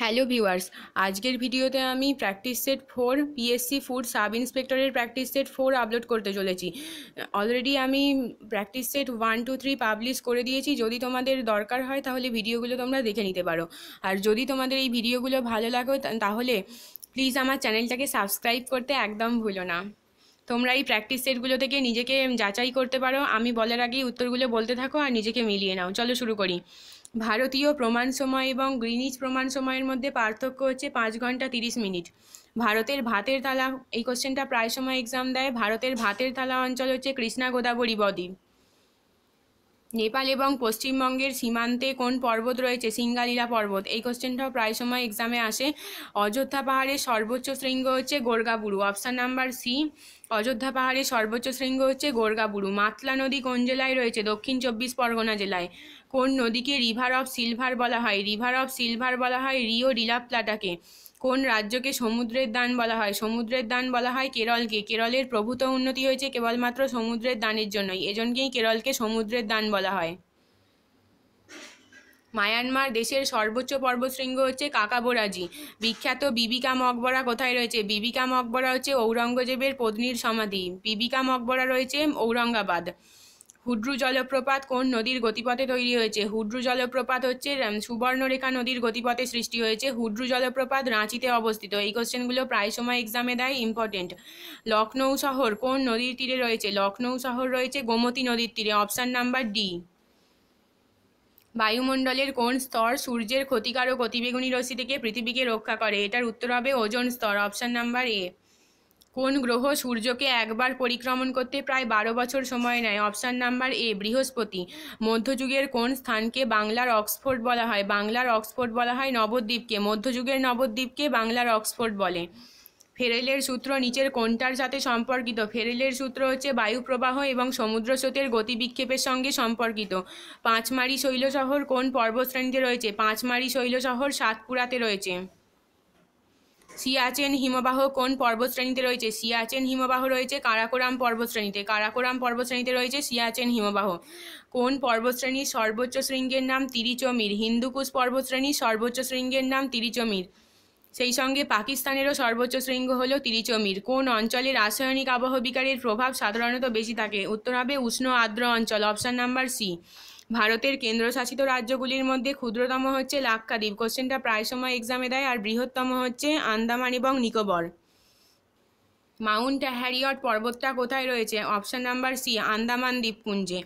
hello viewers আজকের ভিডিওতে আমি practice set four PSC food sub ইন্সপেক্টরের প্র্যাকটিস সেট ফোর আপলোড করতে চলেছি অলরেডি আমি practice set one two three publish করে দিয়েছি যদি তোমাদের দরকার হয় তাহলে ভিডিওগুলো তোমরা দেখে নিতে পারো আর যদি তোমাদের এই ভিডিওগুলো ভালো লাগে তাহলে প্লিজ আমার চ্যানেলটাকে সাবস্ক্রাইব করতে একদম ভুলো না তোমরা এই প্র্যাকটিস সেটগুলো থেকে নিজেকে যাচাই করতে পারো আমি বলার আগেই উত্তরগুলো বলতে থাকো আর নিজেকে মিলিয়ে নাও চলো শুরু করি ভারতীয় প্রমাণ সময় এবং গ্রিনিচ প্রমাণ সময়ের মধ্যে পার্থক্য হচ্ছে পাঁচ ঘন্টা তিরিশ মিনিট ভারতের ভাতের থালা এই কোশ্চেনটা প্রায় সময় এক্সাম দেয় ভারতের ভাতের থালা অঞ্চল হচ্ছে কৃষ্ণা গোদাবরী বদ্বীপ নেপাল এবং পশ্চিমবঙ্গের সীমান্তে কোন পর্বত রয়েছে সিঙ্গালীলা পর্বত এই কোশ্চেনটাও প্রায় সময় এক্সামে আসে অযোধ্যা পাহাড়ের সর্বোচ্চ শৃঙ্গ হচ্ছে Gorgaburu option number C Ayodhya পাহাড়ের সর্বোচ্চ শৃঙ্গ হচ্ছে গোর্গাবুরু মাতলা নদী কোন জেলায় রয়েছে দক্ষিণ চব্বিশ পরগনা জেলায় কোন নদীকে রিভার অফ সিলভার বলা হয় রিভার অফ সিলভার বলা হয় রিও ডিলা প্লাটাকে কোন রাজ্যকে সমুদ্রের দান বলা হয় সমুদ্রের দান বলা হয় কেরলকে কেরলের প্রভূত উন্নতি হয়েছে কেবলমাত্র সমুদ্রের দানের জন্যই এজনকেই কেরলকে সমুদ্রের দান বলা হয় মায়ানমার দেশের সর্বোচ্চ পর্বতশৃঙ্গ হচ্ছে কাকাবোরাজি বিখ্যাত বিবিকা মকবরা কোথায় রয়েছে বিবিকা মকবরা হচ্ছে ঔরঙ্গজেবের পত্নীর সমাধি বিবিকা মকবরা রয়েছে ঔরঙ্গাবাদ হুড্রু জলপ্রপাত কোন নদীর গতিপথে তৈরি হয়েছে হুড্রু জলপ্রপাত হচ্ছে সুবর্ণরেখা নদীর গতিপথে সৃষ্টি হয়েছে হুড্রু জলপ্রপাত রাঁচিতে অবস্থিত এই কোশ্চেনগুলো প্রায় সময় এক্সামে দেয় ইম্পর্টেন্ট লখনৌ শহর কোন নদীর তীরে রয়েছে লখনৌ শহর রয়েছে গোমতী নদীর তীরে অপশান নাম্বার ডি বায়ুমণ্ডলের কোন স্তর সূর্যের ক্ষতিকারক অতিবেগুনি রশ্মি থেকে পৃথিবীকে রক্ষা করে এটার উত্তর হবে ওজন স্তর অপশান নাম্বার এ কোন গ্রহ সূর্যকে একবার পরিক্রমণ করতে প্রায় বারো বছর সময় নেয় অপশান নাম্বার এ বৃহস্পতি মধ্যযুগের কোন স্থানকে বাংলার অক্সফোর্ড বলা হয় বাংলার অক্সফোর্ড বলা হয় নবদ্বীপকে মধ্যযুগের নবদ্বীপকে বাংলার অক্সফোর্ড বলে ফেরেলের সূত্র নিচের কোনটার সাথে সম্পর্কিত ফেরেলের সূত্র হচ্ছে বায়ুপ্রবাহ এবং সমুদ্র স্রোতের গতিবিক্ষেপের সঙ্গে সম্পর্কিত পাঁচমারি শৈল শহর কোন পর্বতশ্রেণীতে রয়েছে পাঁচমারি শৈল শহর সাতপুরাতে রয়েছে সিয়াচেন হিমবাহ কোন পর্বতশ্রেণীতে রয়েছে সিয়াচেন হিমবাহ রয়েছে কারাকোরাম পর্বতশ্রেণীতে কারাকোরাম পর্বতশ্রেণীতে রয়েছে সিয়াচেন হিমবাহ কোন পর্বতশ্রেণীর সর্বোচ্চ শৃঙ্গের নাম তিরিচমির হিন্দুকুশ পর্বতশ্রেণীর সর্বোচ্চ শৃঙ্গের নাম তিরিচমির সেই সঙ্গে পাকিস্তানেরও সর্বোচ্চ শৃঙ্গ হল তিরিচমির কোন অঞ্চলে রাসায়নিক আবহবিকারীর প্রভাব সাধারণত বেশি থাকে উত্তর হবে উষ্ণ আর্দ্র অঞ্চল অপশান নাম্বার সি ভারতের কেন্দ্রশাসিত রাজ্যগুলির মধ্যে ক্ষুদ্রতম হচ্ছে লাক্ষাদ্বীপ কোশ্চেনটা প্রায় সময় এক্সামে দেয় আর বৃহত্তম হচ্ছে আন্দামান এবং নিকোবর মাউন্ট হ্যারিয়ট পর্বতটা কোথায় রয়েছে অপশান নাম্বার সি আন্দামান দ্বীপপুঞ্জে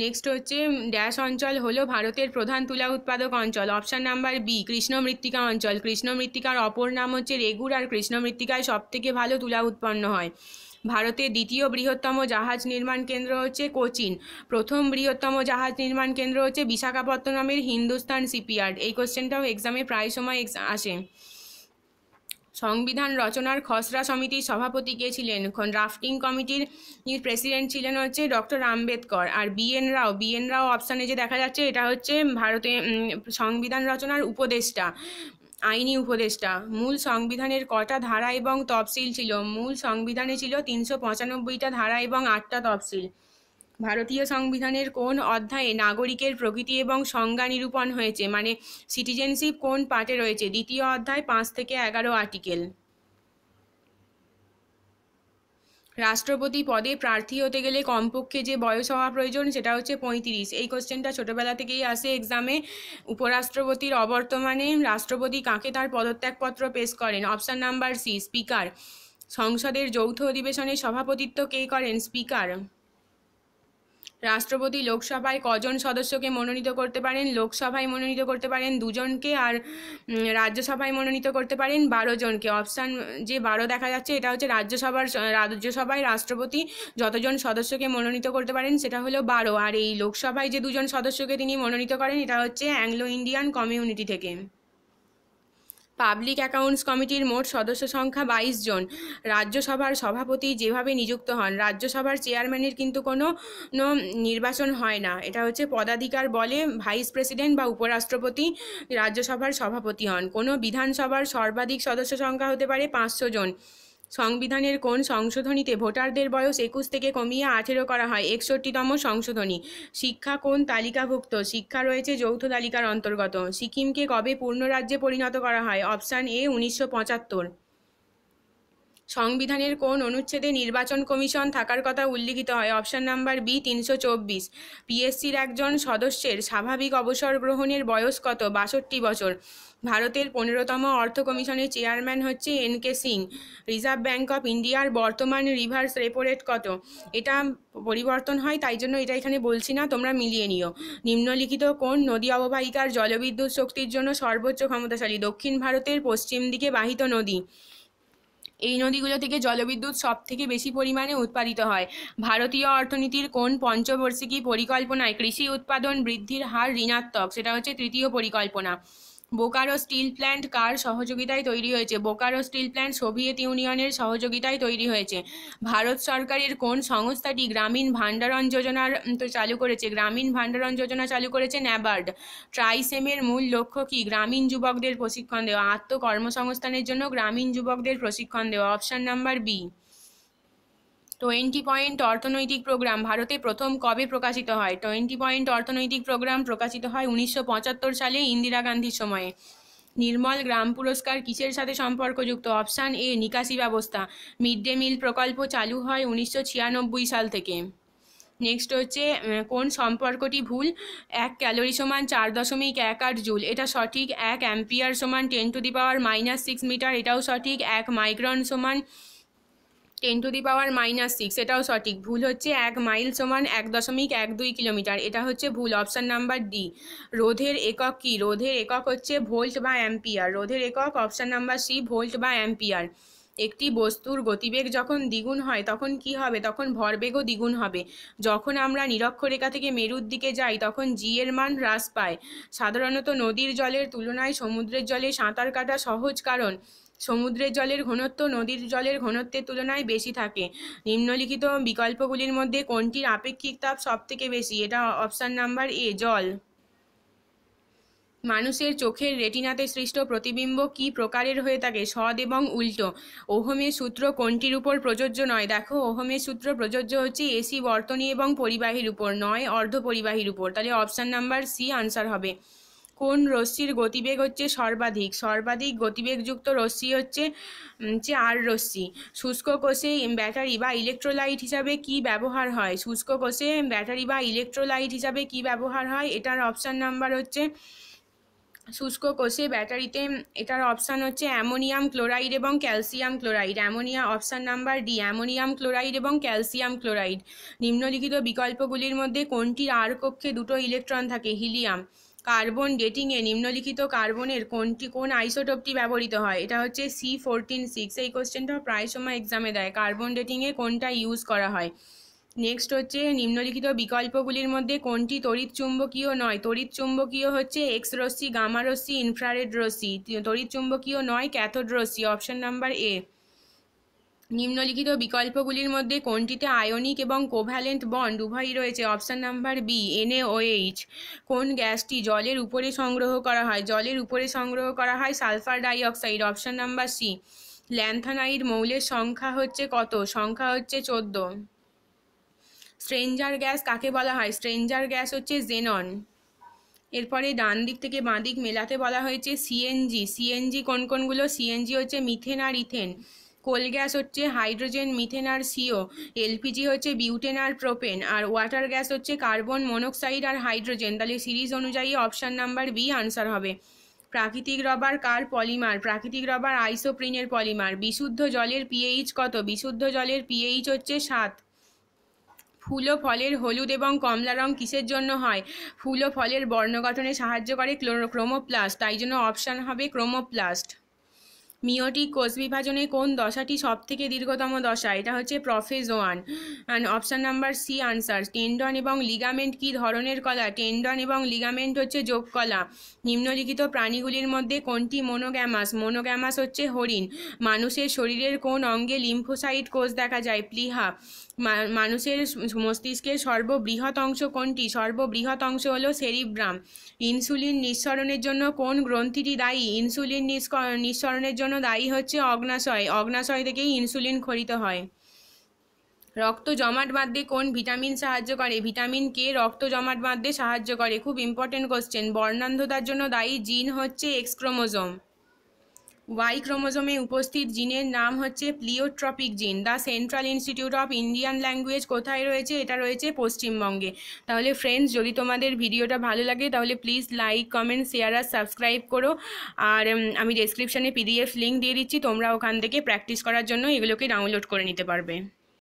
নেক্সট হচ্ছে ড্যাশ অঞ্চল হলো ভারতের প্রধান তুলা উৎপাদক অঞ্চল অপশান নাম্বার বি কৃষ্ণ মৃত্তিকা অঞ্চল কৃষ্ণ মৃত্তিকার অপর নাম হচ্ছে রেগুর আর কৃষ্ণ মৃত্তিকায় সবথেকে ভালো তুলা উৎপন্ন হয় ভারতের দ্বিতীয় বৃহত্তম জাহাজ নির্মাণ কেন্দ্র হচ্ছে কোচিন প্রথম বৃহত্তম জাহাজ নির্মাণ কেন্দ্র হচ্ছে বিশাখাপত্তনমের হিন্দুস্তান সিপিয়ার্ড এই কোশ্চেনটাও এক্সামে প্রায় সময় আসে সংবিধান রচনার খসড়া সমিতির সভাপতি কে ছিলেন ড্রাফটিং কমিটির প্রেসিডেন্ট ছিলেন হচ্ছে ডক্টর আম্বেদকর আর বিএন রাও বিএন রাও অপশানে যে দেখা যাচ্ছে এটা হচ্ছে ভারতে সংবিধান রচনার উপদেষ্টা আইনি উপদেষ্টা মূল সংবিধানের কটা ধারা এবং তফসিল ছিল মূল সংবিধানে ছিল তিনশো পঁচানব্বইটা ধারা এবং আটটা তফসিল ভারতীয় সংবিধানের কোন অধ্যায়ে নাগরিকের প্রকৃতি এবং সংজ্ঞা নিরূপণ হয়েছে মানে সিটিজেনশিপ কোন পার্টে রয়েছে দ্বিতীয় অধ্যায় পাঁচ থেকে এগারো আর্টিকেল রাষ্ট্রপতি পদে প্রার্থী হতে গেলে কমপক্ষে যে বয়স হওয়া প্রয়োজন সেটা হচ্ছে পঁয়ত্রিশ এই কোশ্চেনটা ছোটোবেলা থেকেই আসে এক্সামে উপরাষ্ট্রপতির অবর্তমানে রাষ্ট্রপতি কাকে তার পদত্যাগপত্র পেশ করেন অপশান নাম্বার সি স্পিকার সংসদের যৌথ অধিবেশনে সভাপতিত্ব কে করেন স্পিকার রাষ্ট্রপতি লোকসভায় কজন সদস্যকে মনোনীত করতে পারেন লোকসভায় মনোনীত করতে পারেন দুজনকে আর রাজ্যসভায় মনোনীত করতে পারেন বারো জনকে অপশান যে বারো দেখা যাচ্ছে এটা হচ্ছে রাজ্যসভার রাজ্যসভায় রাষ্ট্রপতি যতজন সদস্যকে মনোনীত করতে পারেন সেটা হলো বারো আর এই লোকসভায় যে দুজন সদস্যকে তিনি মনোনীত করেন এটা হচ্ছে অ্যাংলো ইন্ডিয়ান কমিউনিটি থেকে পাবলিক অ্যাকাউন্টস কমিটির মোট সদস্য সংখ্যা বাইশ জন রাজ্যসভার সভাপতি যেভাবে নিযুক্ত হন রাজ্যসভার চেয়ারম্যানের কিন্তু কোনো নির্বাচন হয় না এটা হচ্ছে পদাধিকার বলে ভাইস প্রেসিডেন্ট বা উপরাষ্ট্রপতি রাজ্যসভার সভাপতি হন কোনো বিধানসভার সর্বাধিক সদস্য সংখ্যা হতে পারে পাঁচশো জন সংবিধানের কোন সংশোধনীতে ভোটারদের বয়স একুশ থেকে কমিয়ে আঠেরো করা হয় একষট্টিতম সংশোধনী শিক্ষা কোন তালিকাভুক্ত শিক্ষা রয়েছে যৌথ তালিকার অন্তর্গত সিকিমকে কবে পূর্ণ রাজ্যে পরিণত করা হয় অপশান এ উনিশশো পঁচাত্তর সংবিধানের কোন অনুচ্ছেদে নির্বাচন কমিশন থাকার কথা উল্লিখিত হয় অপশন নাম্বার বি তিনশো চব্বিশ পিএসসির একজন সদস্যের স্বাভাবিক অবসর গ্রহণের বয়স কত বাষট্টি বছর ভারতের পনেরোতম অর্থ কমিশনের চেয়ারম্যান হচ্ছে N K Singh reserve bank of ইন্ডিয়ার বর্তমান রিভার্স রেপো রেট কত এটা পরিবর্তন হয় তাই জন্য এটা এখানে বলছি না তোমরা মিলিয়ে নিও নিম্নলিখিত কোন নদী অববাহিকার জলবিদ্যুৎ শক্তির জন্য সর্বোচ্চ ক্ষমতাশালী দক্ষিণ ভারতের পশ্চিম দিকে বাহিত নদী এই নদীগুলো থেকে জলবিদ্যুৎ সব থেকে বেশি পরিমাণে উৎপাদিত হয় ভারতীয় অর্থনীতির কোন পঞ্চবর্ষিকী পরিকল্পনায় কৃষি উৎপাদন বৃদ্ধির হার ঋণাত্মক সেটা হচ্ছে তৃতীয় পরিকল্পনা বোকারো স্টিল প্ল্যান্ট কার সহযোগিতায় তৈরি হয়েছে বোকারো স্টিল প্ল্যান্ট সোভিয়েত ইউনিয়নের সহযোগিতায় তৈরি হয়েছে ভারত সরকারের কোন সংস্থাটি গ্রামীণ ভাণ্ডারণ যোজনার চালু করেছে গ্রামীণ ভাণ্ডারণ যোজনা চালু করেছে ন্যাবার্ড ট্রাইসেমের মূল লক্ষ্য কি গ্রামীণ যুবকদের প্রশিক্ষণ দেওয়া আত্মকর্মসংস্থানের জন্য গ্রামীণ যুবকদের প্রশিক্ষণ দেওয়া option number B twenty point অর্থনৈতিক প্রোগ্রাম ভারতে প্রথম কবে প্রকাশিত হয় টোয়েন্টি পয়েন্ট অর্থনৈতিক প্রোগ্রাম প্রকাশিত হয় উনিশশো সালে ইন্দিরা গান্ধীর সময়ে নির্মল গ্রাম পুরস্কার কিসের সাথে সম্পর্কযুক্ত অপশান এ নিকাশি ব্যবস্থা মিড ডে মিল প্রকল্প চালু হয় উনিশশো সাল থেকে নেক্সট হচ্ছে কোন সম্পর্কটি ভুল এক ক্যালোরি সমান চার দশমিক এক আট জুল এটা সঠিক এক অ্যাম্পিয়ার সমান ten to the power minus six metre এটাও সঠিক এক মাইক্রন সমান ten to the power minus six এটাও সঠিক ভুল হচ্ছে এক মাইল সমান এক দশমিক এক দুই কিলোমিটার এটা হচ্ছে ভুল অপশান নাম্বার ডি রোধের একক কি রোধের একক হচ্ছে ভোল্ট বা অ্যাম্পিয়ার রোধের একক অপশান নাম্বার সি ভোল্ট বা অ্যাম্পিয়ার একটি বস্তুর গতিবেগ যখন দ্বিগুণ হয় তখন কি হবে তখন ভরবেগও দ্বিগুণ হবে যখন আমরা নিরক্ষরেখা থেকে মেরুর দিকে যাই তখন জি এর মান হ্রাস পায় সাধারণত নদীর জলের তুলনায় সমুদ্রের জলে সাঁতার কাটা সহজ কারণ সমুদ্রের জলের ঘনত্ব নদীর জলের ঘনত্বের তুলনায় বেশি থাকে নিম্নলিখিত বিকল্পগুলির মধ্যে কোনটির আপেক্ষিক তাপ সবথেকে বেশি এটা অপশান নাম্বার এ জল মানুষের চোখের রেটিনাতে সৃষ্ট প্রতিবিম্ব কি প্রকারের হয়ে থাকে সদ এবং উল্টো ওহমের সূত্র কোনটির উপর প্রযোজ্য নয় দেখো ওহমের সূত্র প্রযোজ্য হচ্ছে এসি বর্তনী এবং পরিবাহীর উপর নয় অর্ধ পরিবাহীর উপর তাহলে অপশান নাম্বার সি আনসার হবে কোন রশ্মির গতিবেগ হচ্ছে সর্বাধিক সর্বাধিক গতিবেগযুক্ত রশ্মি হচ্ছে যে আর রশ্মি শুষ্ক কোষে ব্যাটারি বা ইলেকট্রোলাইট হিসাবে কি ব্যবহার হয় শুষ্ক কোষে ব্যাটারি বা ইলেকট্রোলাইট হিসাবে কি ব্যবহার হয় এটার অপশান নাম্বার হচ্ছে শুষ্ক কোষে ব্যাটারিতে এটার অপশান হচ্ছে অ্যামোনিয়াম ক্লোরাইড এবং calcium chloride ammonia option number D ammonium chloride এবং ক্যালসিয়াম ক্লোরাইড নিম্নলিখিত বিকল্পগুলির মধ্যে কোনটির আর কক্ষে দুটো ইলেকট্রন থাকে হিলিয়াম কার্বন ডেটিংয়ে নিম্নলিখিত কার্বনের কোনটি কোন আইসোটোপটি ব্যবহৃত হয় এটা হচ্ছে সি ফোরটিন সিক্স এই কোশ্চেনটা প্রায় সময় এক্সামে দেয় কার্বন ডেটিংয়ে কোনটা ইউজ করা হয় নেক্সট হচ্ছে নিম্নলিখিত বিকল্পগুলির মধ্যে কোনটি তড়িৎ চুম্বকীয় নয় তড়িৎ চুম্বকীয় হচ্ছে এক্স রশ্মি গামা রশ্মি ইনফ্রারেড রশ্মি তড়িৎ চুম্বকীয় নয় ক্যাথোড রশ্মি অপশন নাম্বার এ নিম্নলিখিত বিকল্পগুলির মধ্যে কোনটিতে আয়নিক এবং কোভ্যালেন্ট বন্ড উভয়ই রয়েছে অপশান নাম্বার বি এনএওএইচ কোন গ্যাসটি জলের উপরে সংগ্রহ করা হয় জলের উপরে সংগ্রহ করা হয় sulphur dioxide option number C lanthanide মৌলের সংখ্যা হচ্ছে কত সংখ্যা হচ্ছে চোদ্দ স্ট্রেঞ্জার গ্যাস কাকে বলা হয় স্ট্রেঞ্জার গ্যাস হচ্ছে জেনন এরপরে ডান দিক থেকে বাঁ দিক মেলাতে বলা হয়েছে সিএনজি সিএনজি কোন কোনগুলো সিএনজি হচ্ছে মিথেন আর ইথেন কোল গ্যাস হচ্ছে হাইড্রোজেন মিথেন আর সিও এলপিজি হচ্ছে বিউটেন আর প্রোপেন আর ওয়াটার গ্যাস হচ্ছে কার্বন মনোক্সাইড আর হাইড্রোজেন তাহলে সিরিজ অনুযায়ী অপশান নাম্বার বি আনসার হবে প্রাকৃতিক রবার কার পলিমার প্রাকৃতিক রবার আইসোপ্রিনের পলিমার বিশুদ্ধ জলের পিএইচ কত বিশুদ্ধ জলের পিএইচ হচ্ছে সাত ফুল ও ফলের হলুদ এবং কমলা রং কিসের জন্য হয় ফুল ও ফলের বর্ণগঠনে সাহায্য করে ক্লোরো ক্রোমোপ্লাস্ট তাই জন্য অপশান হবে ক্রোমোপ্লাস্ট মিওটিক কোষ বিভাজনে কোন দশাটি সব থেকে দীর্ঘতম দশা এটা হচ্ছে prophase one option number C answer tendon এবং লিগামেন্ট কি ধরনের কলা টেন্ডন এবং লিগামেন্ট হচ্ছে যোগ কলা নিম্নলিখিত প্রাণীগুলির মধ্যে কোনটি মোনোগ্যামাস মোনোগ্যামাস হচ্ছে হরিণ মানুষের শরীরের কোন অঙ্গে লিম্ফোসাইট কোষ দেখা যায় প্লিহা মানুষের মস্তিষ্কের সর্ববৃহৎ অংশ কোনটি সর্ববৃহৎ অংশ হলো সেরিব্রাম ইনসুলিন নিঃসরণের জন্য কোন গ্রন্থিটি দায়ী ইনসুলিন নিঃসরণের জন্য দায়ী হচ্ছে অগ্নাশয় অগ্নাশয় থেকেই ইনসুলিন খরিত হয় রক্ত জমাট বাঁধতে কোন ভিটামিন সাহায্য করে ভিটামিন কে রক্ত জমাট বাঁধতে সাহায্য করে খুব ইম্পর্টেন্ট কোশ্চেন বর্ণান্ধতার জন্য দায়ী জিন হচ্ছে এক্সক্রোমোজোম ওয়াই ক্রোমোজোমে উপস্থিত জিনের নাম হচ্ছে pleiotropic gene the central institute of Indian language কোথায় রয়েছে এটা রয়েছে পশ্চিমবঙ্গে তাহলে ফ্রেন্ডস যদি তোমাদের ভিডিওটা ভালো লাগে তাহলে প্লিজ লাইক কমেন্ট শেয়ার আর সাবস্ক্রাইব করো আর আমি ডেসক্রিপশানে পিডিএফ লিঙ্ক দিয়ে দিচ্ছি তোমরা ওখান থেকে প্র্যাকটিস করার জন্য এগুলোকে ডাউনলোড করে নিতে পারবে